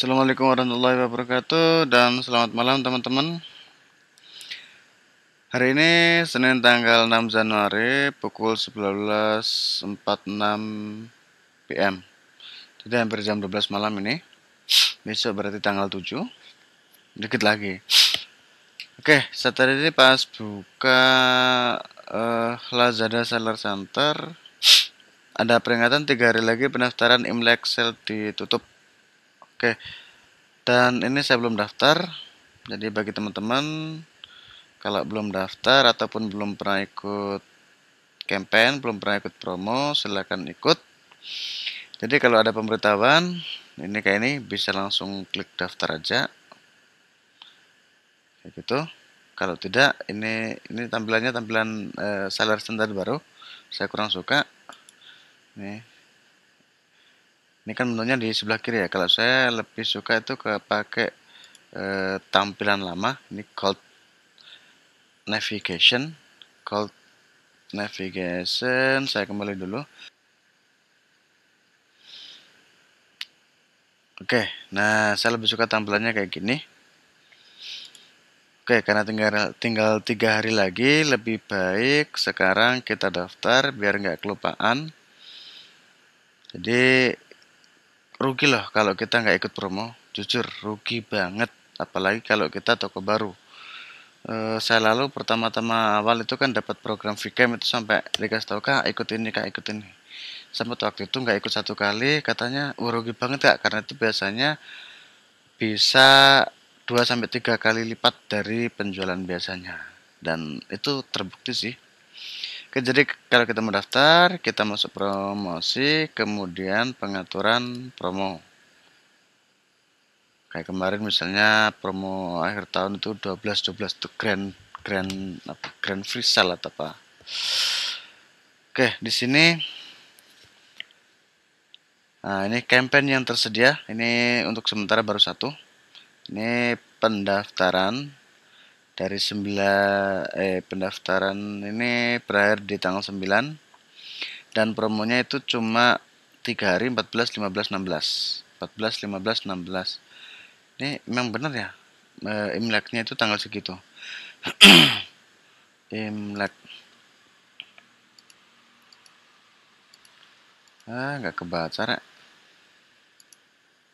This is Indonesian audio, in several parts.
Assalamualaikum warahmatullahi wabarakatuh dan selamat malam teman-teman Hari ini Senin tanggal 6 Januari pukul 11.46 PM Jadi hampir jam 12 malam ini Besok berarti tanggal 7 Dikit lagi Oke, saat tadi ini pas buka uh, Lazada Seller Center Ada peringatan 3 hari lagi pendaftaran Imlek Sale ditutup Oke. Dan ini saya belum daftar. Jadi bagi teman-teman kalau belum daftar ataupun belum pernah ikut campaign, belum pernah ikut promo, silahkan ikut. Jadi kalau ada pemberitahuan, ini kayak ini bisa langsung klik daftar aja. Kayak gitu. Kalau tidak, ini ini tampilannya tampilan e, seller standar baru. Saya kurang suka. Nih, ini kan bentuknya di sebelah kiri ya kalau saya lebih suka itu ke pakai e, tampilan lama ini called navigation called navigation saya kembali dulu oke nah saya lebih suka tampilannya kayak gini oke karena tinggal tinggal tiga hari lagi lebih baik sekarang kita daftar biar nggak kelupaan jadi rugi loh kalau kita nggak ikut promo jujur rugi banget apalagi kalau kita toko baru e, saya lalu pertama-tama awal itu kan dapat program VCam itu sampai dikasih tahu kak ikut ini kak ikut ini sempat waktu itu nggak ikut satu kali katanya oh, rugi banget kak karena itu biasanya bisa 2 sampai tiga kali lipat dari penjualan biasanya dan itu terbukti sih Oke, Jadi kalau kita mau daftar, kita masuk promosi, kemudian pengaturan promo. Kayak kemarin misalnya promo akhir tahun itu 12 12 itu grand grand apa grand free sale atau apa. Oke, di sini Nah, ini campaign yang tersedia. Ini untuk sementara baru satu. Ini pendaftaran dari 9 eh pendaftaran ini berakhir di tanggal 9 dan promonya itu cuma 3 hari 14 15 16 14 15 16 ini memang benar ya e, imleknya itu tanggal segitu imlek ah nggak kebaca rek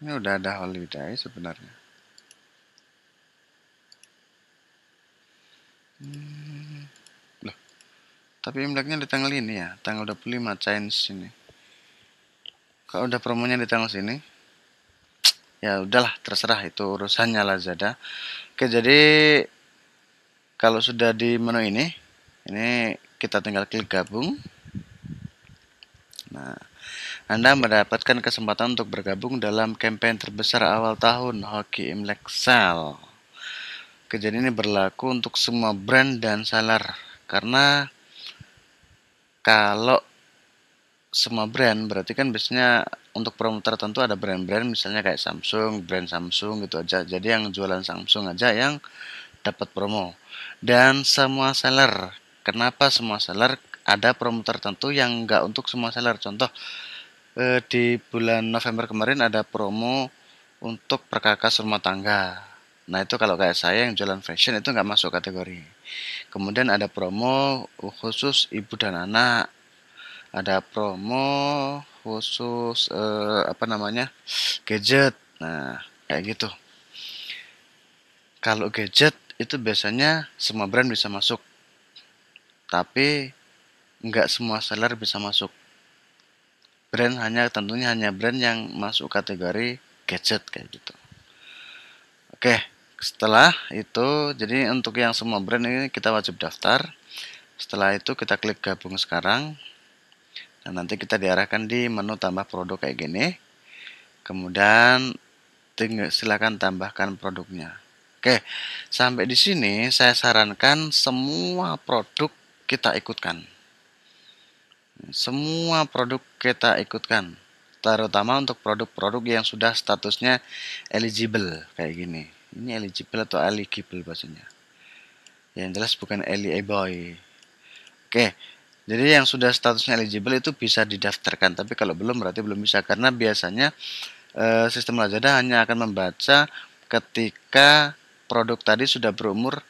ini udah ada holiday sebenarnya Hmm. Loh. Tapi Imleknya di tanggal ini ya, tanggal 25 Chinese ini. Kalau udah promonya di tanggal sini, ya udahlah terserah itu urusannya Lazada. Oke, jadi kalau sudah di menu ini, ini kita tinggal klik gabung. Nah, anda mendapatkan kesempatan untuk bergabung dalam kampanye terbesar awal tahun Hoki Imlek Sale. Kejadian ini berlaku untuk semua brand dan seller karena kalau semua brand berarti kan biasanya untuk promo tertentu ada brand-brand misalnya kayak Samsung, brand Samsung gitu aja. Jadi yang jualan Samsung aja yang dapat promo. Dan semua seller, kenapa semua seller ada promo tertentu yang enggak untuk semua seller? Contoh eh, di bulan November kemarin ada promo untuk perkakas rumah tangga Nah itu kalau kayak saya yang jualan fashion itu nggak masuk kategori. Kemudian ada promo khusus ibu dan anak, ada promo khusus eh, apa namanya gadget. Nah kayak gitu. Kalau gadget itu biasanya semua brand bisa masuk, tapi nggak semua seller bisa masuk. Brand hanya tentunya hanya brand yang masuk kategori gadget kayak gitu. Oke. Okay setelah itu jadi untuk yang semua brand ini kita wajib daftar setelah itu kita klik gabung sekarang dan nanti kita diarahkan di menu tambah produk kayak gini kemudian tinggal silakan tambahkan produknya oke sampai di sini saya sarankan semua produk kita ikutkan semua produk kita ikutkan terutama untuk produk-produk yang sudah statusnya eligible kayak gini ini eligible atau eligible bahasanya yang jelas bukan eligible oke jadi yang sudah statusnya eligible itu bisa didaftarkan tapi kalau belum berarti belum bisa karena biasanya e, sistem Lazada hanya akan membaca ketika produk tadi sudah berumur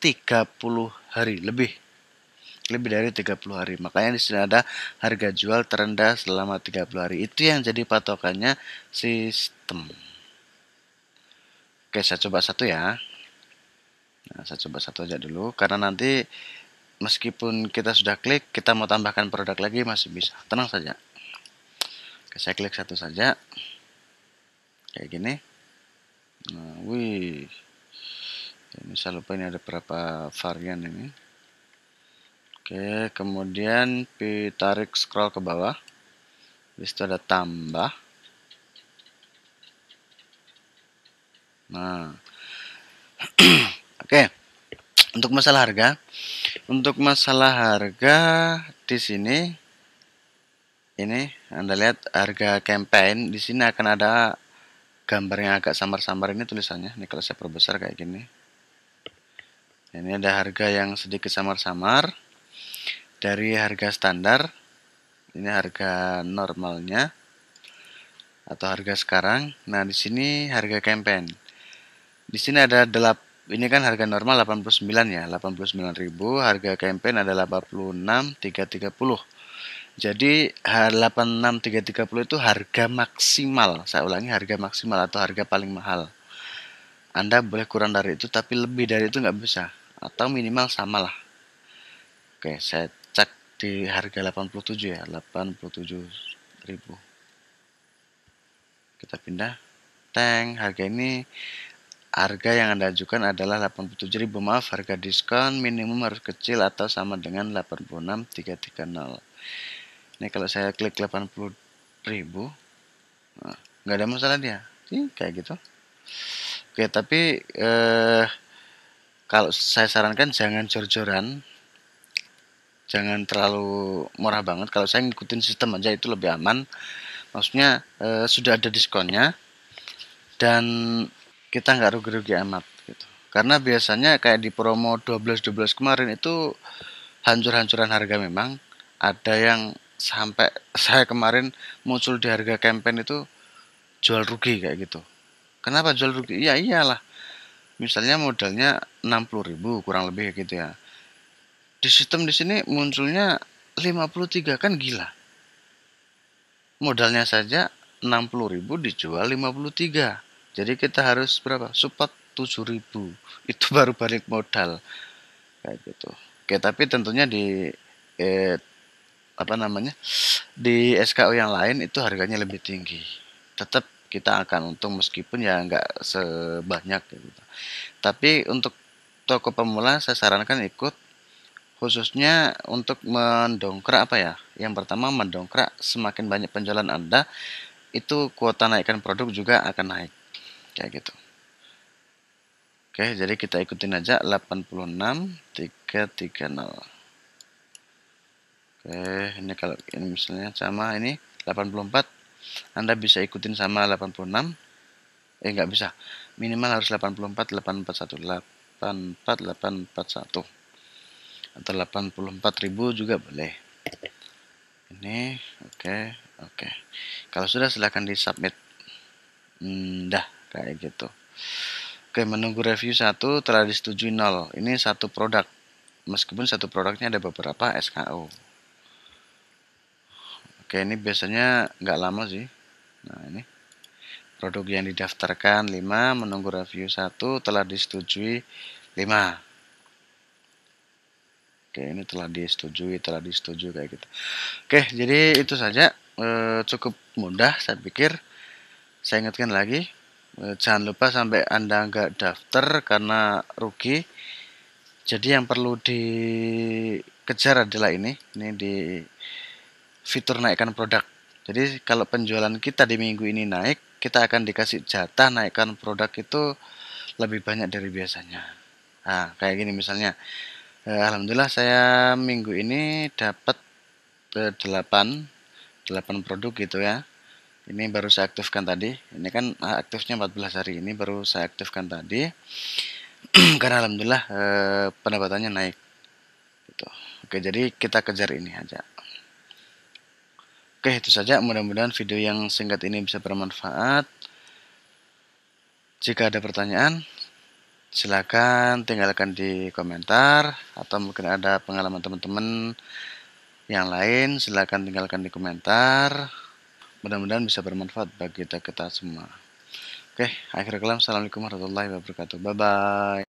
30 hari lebih lebih dari 30 hari. Makanya di sini ada harga jual terendah selama 30 hari. Itu yang jadi patokannya sistem. Oke, saya coba satu ya. Nah, saya coba satu aja dulu karena nanti meskipun kita sudah klik, kita mau tambahkan produk lagi masih bisa. Tenang saja. Oke, saya klik satu saja. Kayak gini. Nah, wih. Ini saya lupa ini ada berapa varian ini. Oke, kemudian tarik scroll ke bawah. Di ada tambah. Nah, oke. Okay. Untuk masalah harga, untuk masalah harga di sini, ini Anda lihat harga campaign di sini akan ada gambar yang agak samar-samar ini tulisannya. Ini kalau saya perbesar kayak gini. Ini ada harga yang sedikit samar-samar dari harga standar. Ini harga normalnya atau harga sekarang. Nah, di sini harga campaign. Di sini ada 8 ini kan harga normal 89 ya, 89.000, harga campaign ada 86.330. Jadi 86330 itu harga maksimal. Saya ulangi harga maksimal atau harga paling mahal. Anda boleh kurang dari itu tapi lebih dari itu nggak bisa atau minimal samalah. Oke, saya cek di harga 87 ya, 87.000. Kita pindah. Tank harga ini Harga yang Anda ajukan adalah 87.000. Maaf, harga diskon minimum harus kecil atau sama dengan 86330. Ini kalau saya klik 80.000 nah, nggak ada masalah dia. Sih kayak gitu. Oke, tapi eh kalau saya sarankan jangan jor-joran. Jangan terlalu murah banget. Kalau saya ngikutin sistem aja itu lebih aman. Maksudnya eh, sudah ada diskonnya dan kita nggak rugi-rugi amat gitu. Karena biasanya kayak di promo 12-12 kemarin itu hancur-hancuran harga memang. Ada yang sampai saya kemarin muncul di harga campaign itu jual rugi kayak gitu. Kenapa jual rugi? Ya iyalah. Misalnya modalnya 60.000 kurang lebih gitu ya. Di sistem di sini munculnya 53 kan gila. Modalnya saja 60.000 dijual 53 jadi kita harus berapa? Support 7000 itu baru balik modal kayak gitu. Oke, tapi tentunya di eh, apa namanya di SKU yang lain itu harganya lebih tinggi. Tetap kita akan untung meskipun ya nggak sebanyak gitu. Tapi untuk toko pemula saya sarankan ikut khususnya untuk mendongkrak apa ya? Yang pertama mendongkrak semakin banyak penjualan Anda itu kuota naikkan produk juga akan naik kayak gitu oke jadi kita ikutin aja 86330 oke ini kalau ini misalnya sama ini 84 Anda bisa ikutin sama 86 eh nggak bisa minimal harus 84 841 841 atau 84.000 juga boleh ini oke okay, oke okay. kalau sudah silahkan di submit hmm, dah kayak gitu oke menunggu review satu telah disetujui nol ini satu produk meskipun satu produknya ada beberapa SKU, oke ini biasanya nggak lama sih nah ini produk yang didaftarkan 5 menunggu review satu telah disetujui 5 oke ini telah disetujui telah disetujui kayak gitu oke jadi itu saja e, cukup mudah saya pikir saya ingatkan lagi E, jangan lupa sampai anda nggak daftar karena rugi jadi yang perlu dikejar adalah ini ini di fitur naikkan produk jadi kalau penjualan kita di minggu ini naik kita akan dikasih jatah naikkan produk itu lebih banyak dari biasanya nah kayak gini misalnya e, Alhamdulillah saya minggu ini dapat 8 e, 8 produk gitu ya ini baru saya aktifkan tadi ini kan ah, aktifnya 14 hari ini baru saya aktifkan tadi karena alhamdulillah e, pendapatannya naik gitu. oke jadi kita kejar ini aja oke itu saja mudah-mudahan video yang singkat ini bisa bermanfaat jika ada pertanyaan silahkan tinggalkan di komentar atau mungkin ada pengalaman teman-teman yang lain silahkan tinggalkan di komentar mudah-mudahan bisa bermanfaat bagi kita, kita semua. Oke, akhir kalam. Assalamualaikum warahmatullahi wabarakatuh. Bye-bye.